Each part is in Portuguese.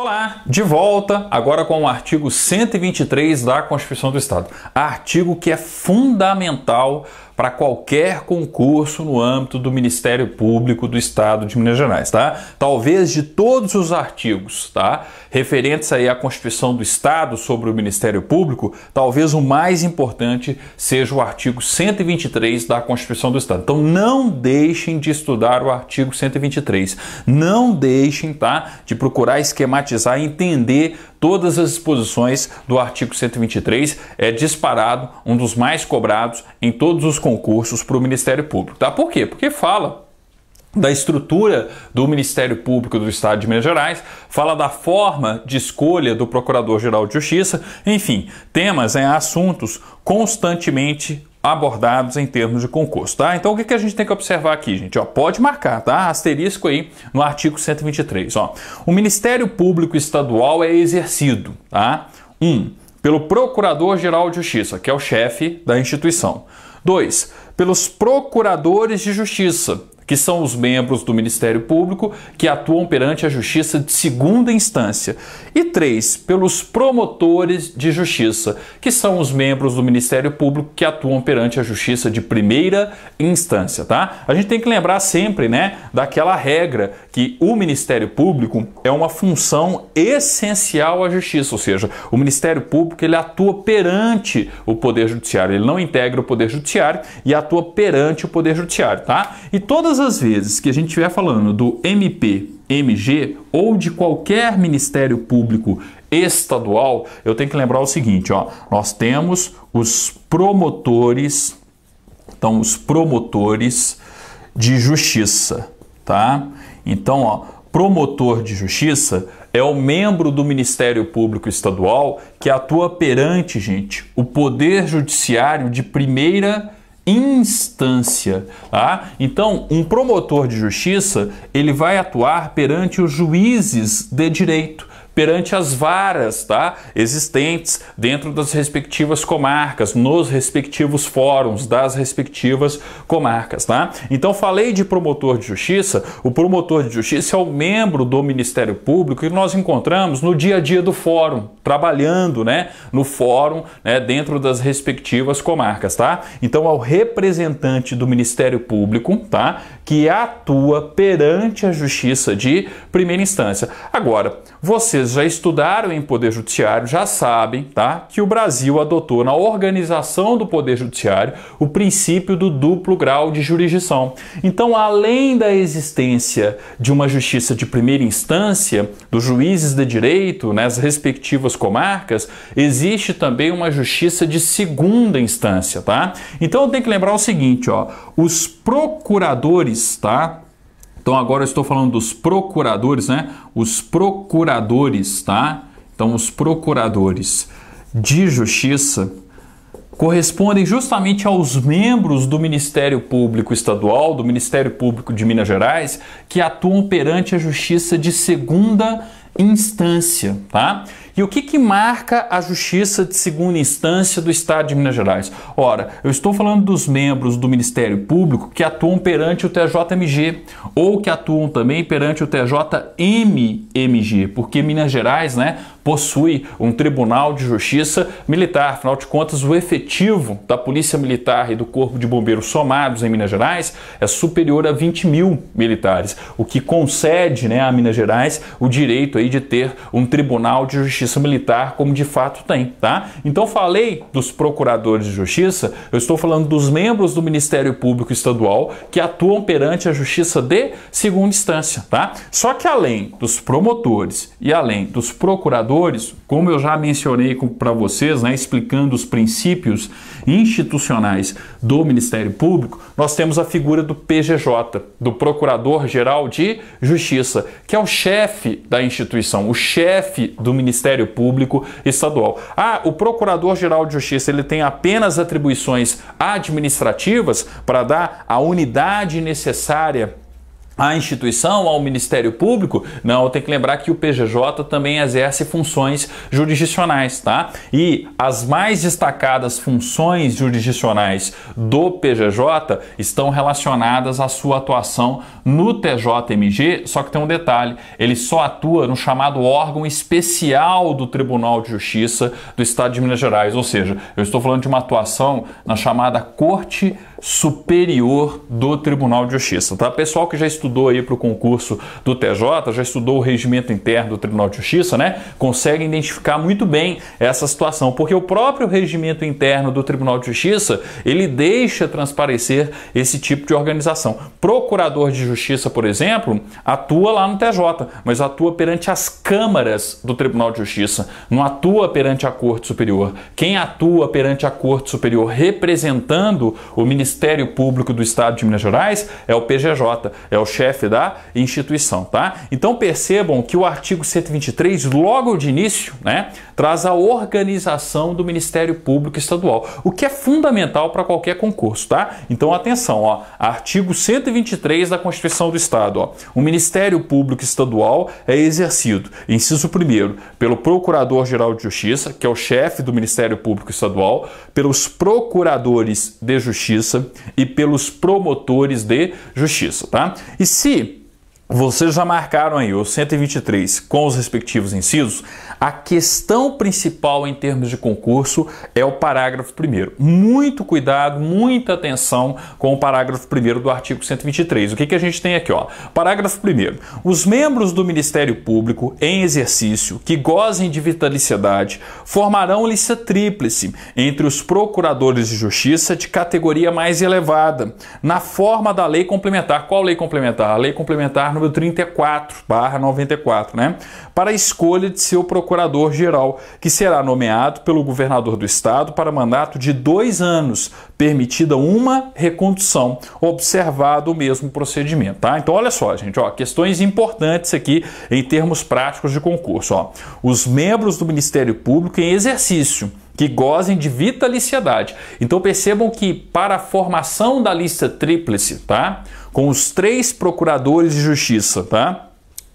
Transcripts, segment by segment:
Olá, de volta agora com o artigo 123 da Constituição do Estado. Artigo que é fundamental para qualquer concurso no âmbito do Ministério Público do Estado de Minas Gerais, tá? Talvez de todos os artigos, tá? Referentes aí à Constituição do Estado sobre o Ministério Público, talvez o mais importante seja o artigo 123 da Constituição do Estado. Então não deixem de estudar o artigo 123. Não deixem, tá? De procurar esquematizar e entender todas as disposições do artigo 123, é disparado um dos mais cobrados em todos os concursos para o Ministério Público. Tá? Por quê? Porque fala da estrutura do Ministério Público do Estado de Minas Gerais, fala da forma de escolha do Procurador-Geral de Justiça, enfim, temas, né, assuntos constantemente abordados em termos de concurso, tá? Então o que, que a gente tem que observar aqui, gente? Ó, pode marcar, tá? Asterisco aí no artigo 123, ó. O Ministério Público Estadual é exercido, tá? 1. Um, pelo Procurador-Geral de Justiça, que é o chefe da instituição. 2. Pelos procuradores de justiça, que são os membros do Ministério Público que atuam perante a Justiça de segunda instância, e três, pelos promotores de justiça, que são os membros do Ministério Público que atuam perante a Justiça de primeira instância, tá? A gente tem que lembrar sempre, né, daquela regra que o Ministério Público é uma função essencial à justiça, ou seja, o Ministério Público ele atua perante o Poder Judiciário, ele não integra o Poder Judiciário e atua perante o Poder Judiciário, tá? E todas as vezes que a gente estiver falando do MP, MG ou de qualquer Ministério Público estadual, eu tenho que lembrar o seguinte, ó, nós temos os promotores, então os promotores de justiça, tá? Então, ó, promotor de justiça é o membro do Ministério Público Estadual que atua perante, gente, o Poder Judiciário de primeira instância, tá? Então, um promotor de justiça, ele vai atuar perante os juízes de direito perante as varas tá, existentes dentro das respectivas comarcas, nos respectivos fóruns das respectivas comarcas. Tá? Então, falei de promotor de justiça, o promotor de justiça é o membro do Ministério Público que nós encontramos no dia a dia do fórum, trabalhando né, no fórum né, dentro das respectivas comarcas. Tá? Então, ao representante do Ministério Público tá, que atua perante a justiça de primeira instância. Agora, vocês já estudaram em Poder Judiciário, já sabem tá, que o Brasil adotou na organização do Poder Judiciário o princípio do duplo grau de jurisdição. Então, além da existência de uma justiça de primeira instância, dos juízes de direito nas né, respectivas comarcas, existe também uma justiça de segunda instância. Tá? Então, tem que lembrar o seguinte: ó, os procuradores, tá? Então agora eu estou falando dos procuradores, né? Os procuradores, tá? Então os procuradores de justiça correspondem justamente aos membros do Ministério Público Estadual, do Ministério Público de Minas Gerais, que atuam perante a justiça de segunda instância, tá? E o que, que marca a Justiça de Segunda Instância do Estado de Minas Gerais? Ora, eu estou falando dos membros do Ministério Público que atuam perante o TJMG ou que atuam também perante o TJMMG, porque Minas Gerais, né, possui um tribunal de justiça militar. Afinal de contas, o efetivo da Polícia Militar e do Corpo de Bombeiros somados em Minas Gerais é superior a 20 mil militares, o que concede né, a Minas Gerais o direito aí de ter um tribunal de justiça militar, como de fato tem. Tá? Então, falei dos procuradores de justiça, eu estou falando dos membros do Ministério Público Estadual que atuam perante a justiça de segunda instância. Tá? Só que além dos promotores e além dos procuradores, valores, como eu já mencionei para vocês, né, explicando os princípios institucionais do Ministério Público, nós temos a figura do PGJ, do Procurador-Geral de Justiça, que é o chefe da instituição, o chefe do Ministério Público Estadual. Ah, o Procurador-Geral de Justiça ele tem apenas atribuições administrativas para dar a unidade necessária à instituição, ao Ministério Público? Não, tem que lembrar que o PGJ também exerce funções jurisdicionais, tá? E as mais destacadas funções jurisdicionais do PGJ estão relacionadas à sua atuação no TJMG, só que tem um detalhe, ele só atua no chamado órgão especial do Tribunal de Justiça do Estado de Minas Gerais, ou seja, eu estou falando de uma atuação na chamada Corte Superior do Tribunal de Justiça. Tá? Pessoal que já estudou aí para o concurso do TJ, já estudou o regimento interno do Tribunal de Justiça, né? Consegue identificar muito bem essa situação, porque o próprio regimento interno do Tribunal de Justiça ele deixa transparecer esse tipo de organização. Procurador de Justiça, por exemplo, atua lá no TJ, mas atua perante as câmaras do Tribunal de Justiça, não atua perante a Corte Superior. Quem atua perante a Corte Superior representando o Ministério Ministério Público do Estado de Minas Gerais é o PGJ, é o chefe da instituição, tá? Então percebam que o artigo 123, logo de início, né, traz a organização do Ministério Público Estadual, o que é fundamental para qualquer concurso, tá? Então atenção, ó, artigo 123 da Constituição do Estado, ó. O Ministério Público Estadual é exercido, inciso 1 pelo Procurador-Geral de Justiça, que é o chefe do Ministério Público Estadual, pelos procuradores de Justiça e pelos promotores de justiça, tá? E se vocês já marcaram aí o 123 com os respectivos incisos? A questão principal em termos de concurso é o parágrafo 1. Muito cuidado, muita atenção com o parágrafo 1 do artigo 123. O que, que a gente tem aqui? Ó? Parágrafo 1. Os membros do Ministério Público em exercício que gozem de vitaliciedade formarão lista tríplice entre os procuradores de justiça de categoria mais elevada, na forma da lei complementar. Qual lei complementar? A lei complementar número 34, barra 94, né? Para a escolha de seu procurador-geral, que será nomeado pelo governador do estado para mandato de dois anos, permitida uma recondução, observado o mesmo procedimento, tá? Então, olha só, gente, ó, questões importantes aqui em termos práticos de concurso, ó. Os membros do Ministério Público em exercício que gozem de vitaliciedade. Então percebam que para a formação da lista tríplice, tá? Com os três procuradores de justiça, tá?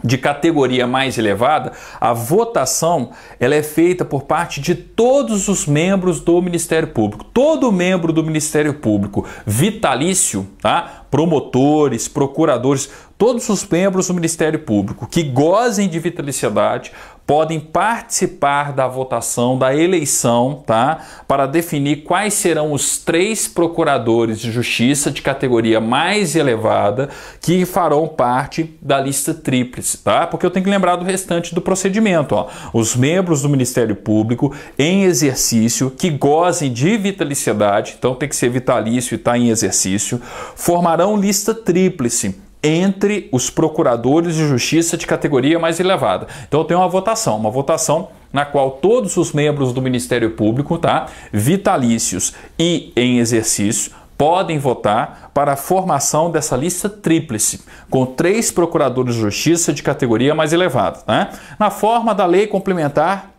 de categoria mais elevada, a votação ela é feita por parte de todos os membros do Ministério Público. Todo membro do Ministério Público vitalício, tá? promotores, procuradores, todos os membros do Ministério Público que gozem de vitaliciedade podem participar da votação da eleição, tá? Para definir quais serão os três procuradores de justiça de categoria mais elevada que farão parte da lista tríplice, tá? Porque eu tenho que lembrar do restante do procedimento, ó. Os membros do Ministério Público em exercício que gozem de vitaliciedade, então tem que ser vitalício e tá em exercício, formarão lista tríplice entre os procuradores de justiça de categoria mais elevada. Então tem uma votação, uma votação na qual todos os membros do Ministério Público, tá, vitalícios e em exercício, podem votar para a formação dessa lista tríplice, com três procuradores de justiça de categoria mais elevada, né? na forma da lei complementar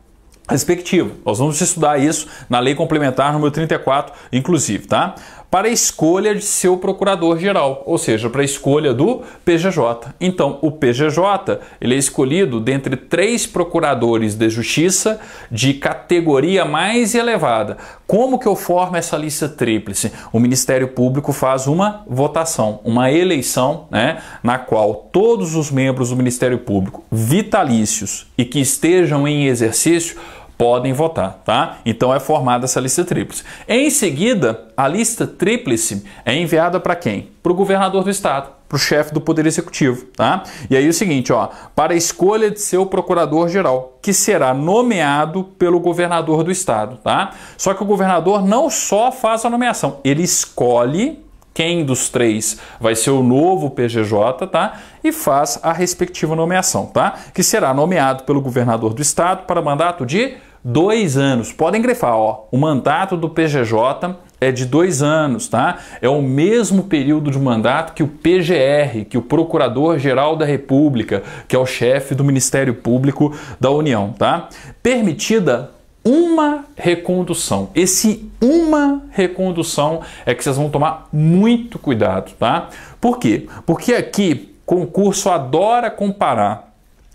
respectiva. Nós vamos estudar isso na lei complementar número 34, inclusive, tá? para a escolha de seu procurador-geral, ou seja, para a escolha do PGJ. Então, o PGJ ele é escolhido dentre três procuradores de justiça de categoria mais elevada. Como que eu formo essa lista tríplice? O Ministério Público faz uma votação, uma eleição, né, na qual todos os membros do Ministério Público vitalícios e que estejam em exercício podem votar, tá? Então é formada essa lista tríplice. Em seguida, a lista tríplice é enviada para quem? Para o governador do estado, para o chefe do poder executivo, tá? E aí é o seguinte, ó, para a escolha de seu procurador geral, que será nomeado pelo governador do estado, tá? Só que o governador não só faz a nomeação, ele escolhe quem dos três vai ser o novo PGJ, tá? E faz a respectiva nomeação, tá? Que será nomeado pelo governador do estado para mandato de dois anos. Podem grefar, ó, o mandato do PGJ é de dois anos, tá? É o mesmo período de mandato que o PGR, que o Procurador-Geral da República, que é o chefe do Ministério Público da União, tá? Permitida uma recondução. Esse uma recondução é que vocês vão tomar muito cuidado, tá? Por quê? Porque aqui concurso adora comparar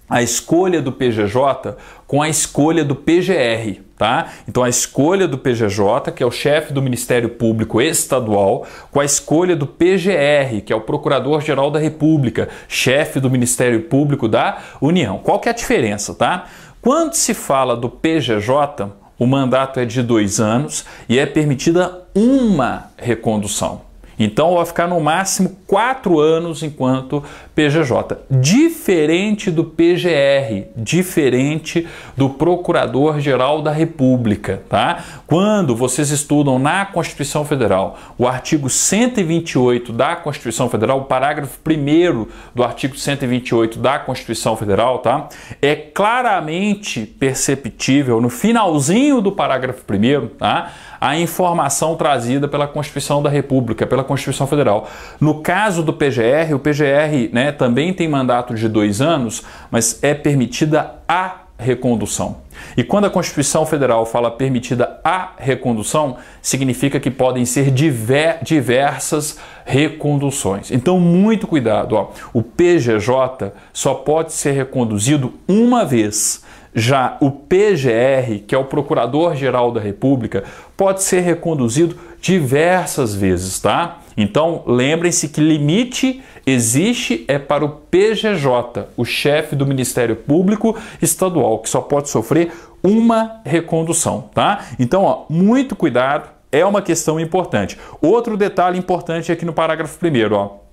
a escolha do PGJ com a escolha do PGR, tá? Então a escolha do PGJ, que é o chefe do Ministério Público Estadual, com a escolha do PGR, que é o Procurador-Geral da República, chefe do Ministério Público da União. Qual que é a diferença, tá? Quando se fala do PGJ, o mandato é de dois anos e é permitida uma recondução. Então vai ficar no máximo quatro anos enquanto PGJ. Diferente do PGR, diferente do Procurador-Geral da República, tá? Quando vocês estudam na Constituição Federal, o artigo 128 da Constituição Federal, o parágrafo 1 do artigo 128 da Constituição Federal, tá? É claramente perceptível no finalzinho do parágrafo 1, tá? A informação trazida pela Constituição da República, pela Constituição Federal. No caso do PGR, o PGR, né, né, também tem mandato de dois anos, mas é permitida a recondução. E quando a Constituição Federal fala permitida a recondução, significa que podem ser diver, diversas reconduções. Então, muito cuidado. Ó. O PGJ só pode ser reconduzido uma vez já o PGR, que é o Procurador-Geral da República, pode ser reconduzido diversas vezes, tá? Então, lembrem-se que limite existe é para o PGJ, o chefe do Ministério Público Estadual, que só pode sofrer uma recondução, tá? Então, ó, muito cuidado, é uma questão importante. Outro detalhe importante aqui é no parágrafo primeiro, ó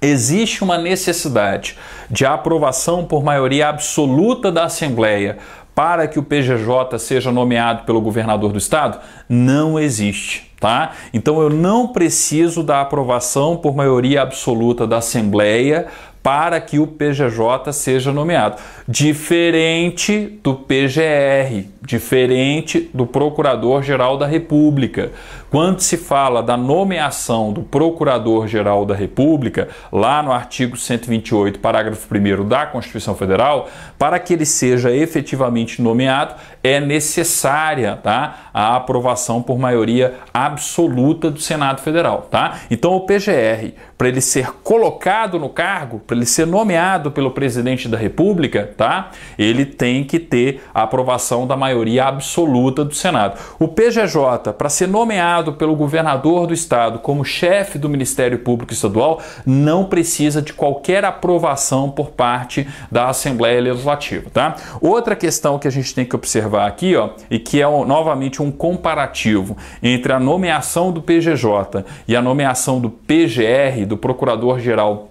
existe uma necessidade de aprovação por maioria absoluta da Assembleia para que o PGJ seja nomeado pelo governador do estado? Não existe, tá? Então eu não preciso da aprovação por maioria absoluta da Assembleia para que o PGJ seja nomeado. Diferente do PGR, diferente do Procurador-Geral da República. Quando se fala da nomeação do Procurador-Geral da República, lá no artigo 128, parágrafo 1 da Constituição Federal, para que ele seja efetivamente nomeado, é necessária tá, a aprovação por maioria absoluta do Senado Federal. Tá? Então, o PGR, para ele ser colocado no cargo, para ele ser nomeado pelo presidente da República, tá? Ele tem que ter a aprovação da maioria absoluta do Senado. O PGJ, para ser nomeado pelo governador do estado como chefe do Ministério Público Estadual, não precisa de qualquer aprovação por parte da Assembleia Legislativa, tá? Outra questão que a gente tem que observar aqui, ó, e que é novamente um comparativo entre a nomeação do PGJ e a nomeação do PGR do Procurador-Geral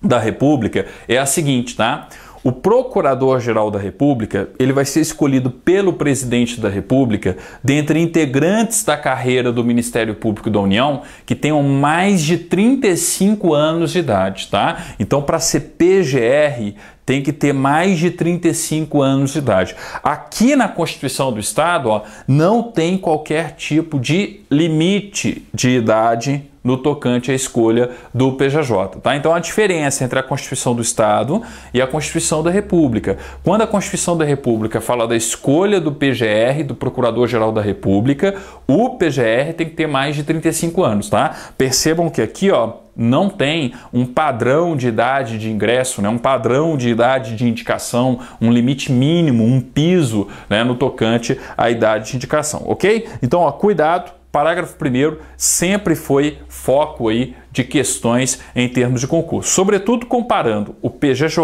da República é a seguinte, tá? O Procurador-Geral da República, ele vai ser escolhido pelo Presidente da República dentre integrantes da carreira do Ministério Público da União que tenham mais de 35 anos de idade, tá? Então, para ser PGR, tem que ter mais de 35 anos de idade. Aqui na Constituição do Estado, ó, não tem qualquer tipo de limite de idade no tocante à escolha do PJJ. Tá? Então, a diferença entre a Constituição do Estado e a Constituição da República. Quando a Constituição da República fala da escolha do PGR, do Procurador-Geral da República, o PGR tem que ter mais de 35 anos. Tá? Percebam que aqui, ó, não tem um padrão de idade de ingresso, né? um padrão de idade de indicação, um limite mínimo, um piso né? no tocante à idade de indicação, ok? Então, ó, cuidado Parágrafo 1 sempre foi foco aí de questões em termos de concurso, sobretudo comparando o PGJ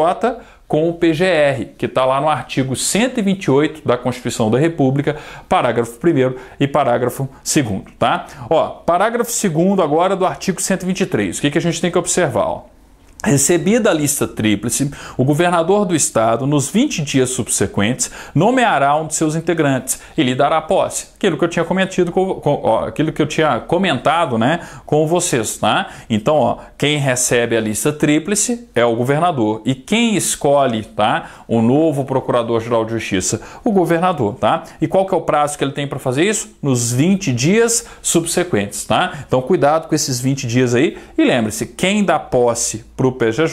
com o PGR, que está lá no artigo 128 da Constituição da República, parágrafo 1 e parágrafo 2. Tá? Ó, parágrafo 2 agora do artigo 123. O que, que a gente tem que observar? Ó? Recebida a lista tríplice, o governador do estado, nos 20 dias subsequentes, nomeará um de seus integrantes e lhe dará posse. Aquilo que eu tinha cometido com, com ó, aquilo que eu tinha comentado, né, com vocês, tá? Então, ó, quem recebe a lista tríplice é o governador e quem escolhe, tá, o novo procurador-geral de justiça, o governador, tá? E qual que é o prazo que ele tem para fazer isso? Nos 20 dias subsequentes, tá? Então, cuidado com esses 20 dias aí e lembre-se, quem dá posse o PGJ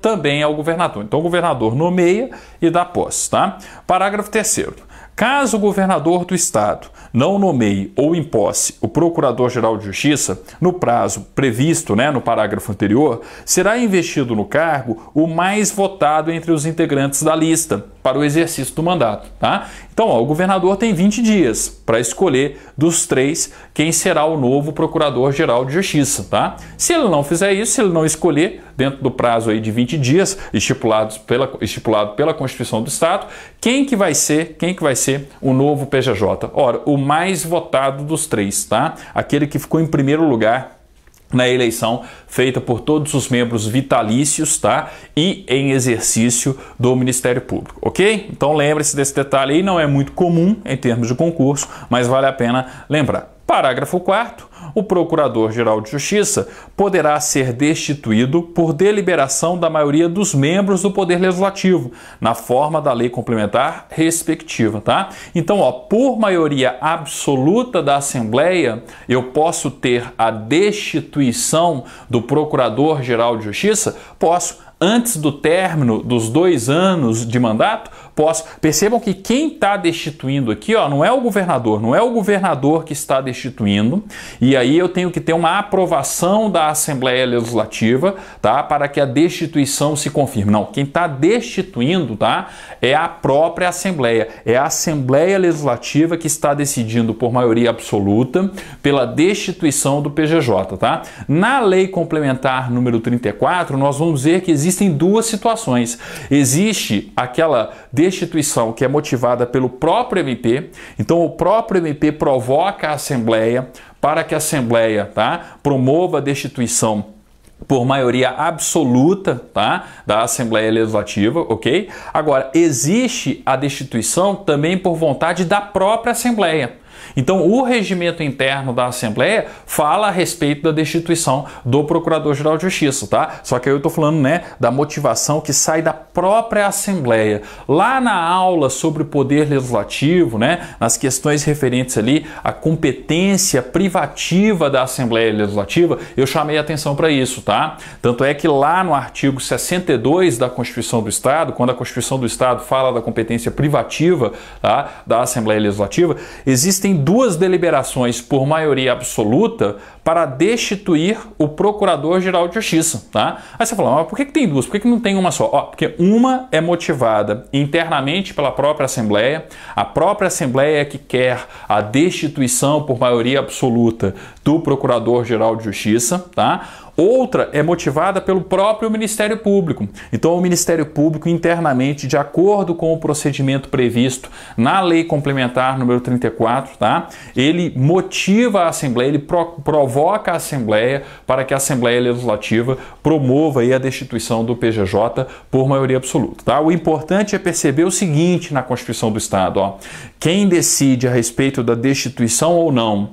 também ao é governador. Então o governador nomeia e dá posse, tá? Parágrafo 3 Caso o governador do estado não nomeie ou imposse o procurador-geral de justiça no prazo previsto, né, no parágrafo anterior, será investido no cargo o mais votado entre os integrantes da lista para o exercício do mandato, tá? Então, ó, o governador tem 20 dias para escolher dos três quem será o novo procurador-geral de justiça, tá? Se ele não fizer isso, se ele não escolher, dentro do prazo aí de 20 dias estipulados pela, estipulado pela Constituição do Estado, quem que vai ser, quem que vai ser o novo PJJ Ora, o mais votado dos três, tá? Aquele que ficou em primeiro lugar na eleição feita por todos os membros vitalícios, tá? E em exercício do Ministério Público, ok? Então lembre-se desse detalhe aí, não é muito comum em termos de concurso, mas vale a pena lembrar. Parágrafo 4 o Procurador-Geral de Justiça poderá ser destituído por deliberação da maioria dos membros do Poder Legislativo, na forma da lei complementar respectiva, tá? Então, ó, por maioria absoluta da Assembleia, eu posso ter a destituição do Procurador-Geral de Justiça? Posso antes do término dos dois anos de mandato, possa. Percebam que quem está destituindo aqui, ó, não é o governador, não é o governador que está destituindo. E aí eu tenho que ter uma aprovação da Assembleia Legislativa, tá, para que a destituição se confirme. Não, quem está destituindo, tá, é a própria Assembleia, é a Assembleia Legislativa que está decidindo por maioria absoluta pela destituição do PGJ, tá? Na Lei Complementar número 34, nós vamos ver que existem duas situações. Existe aquela destituição que é motivada pelo próprio MP, então o próprio MP provoca a Assembleia para que a Assembleia tá, promova a destituição por maioria absoluta tá, da Assembleia Legislativa, ok? Agora, existe a destituição também por vontade da própria Assembleia. Então, o regimento interno da Assembleia fala a respeito da destituição do Procurador-Geral de Justiça, tá? Só que aí eu estou falando, né, da motivação que sai da própria Assembleia. Lá na aula sobre o poder legislativo, né, nas questões referentes ali à competência privativa da Assembleia Legislativa, eu chamei atenção para isso, tá? Tanto é que lá no artigo 62 da Constituição do Estado, quando a Constituição do Estado fala da competência privativa tá, da Assembleia Legislativa, existem em duas deliberações por maioria absoluta para destituir o Procurador-Geral de Justiça. Tá? Aí você fala, mas por que, que tem duas? Por que, que não tem uma só? Ó, porque uma é motivada internamente pela própria Assembleia, a própria Assembleia é que quer a destituição por maioria absoluta do Procurador-Geral de Justiça, tá? Outra é motivada pelo próprio Ministério Público. Então, o Ministério Público, internamente, de acordo com o procedimento previsto na Lei Complementar número 34, tá? ele motiva a Assembleia, ele provoca a Assembleia para que a Assembleia Legislativa promova a destituição do PGJ por maioria absoluta. Tá? O importante é perceber o seguinte na Constituição do Estado: ó, quem decide a respeito da destituição ou não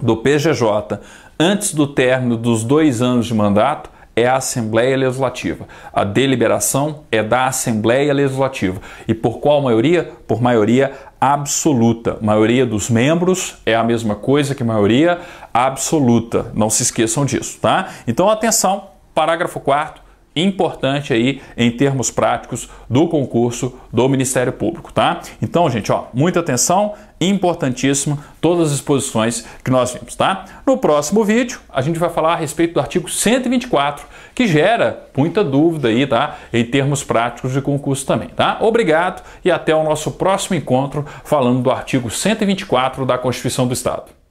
do PGJ antes do término dos dois anos de mandato é a Assembleia Legislativa. A deliberação é da Assembleia Legislativa. E por qual maioria? Por maioria absoluta. Maioria dos membros é a mesma coisa que maioria absoluta. Não se esqueçam disso, tá? Então atenção, parágrafo 4 importante aí em termos práticos do concurso do Ministério Público, tá? Então, gente, ó, muita atenção, importantíssimo todas as exposições que nós vimos, tá? No próximo vídeo, a gente vai falar a respeito do artigo 124, que gera muita dúvida aí, tá? Em termos práticos de concurso também, tá? Obrigado e até o nosso próximo encontro falando do artigo 124 da Constituição do Estado.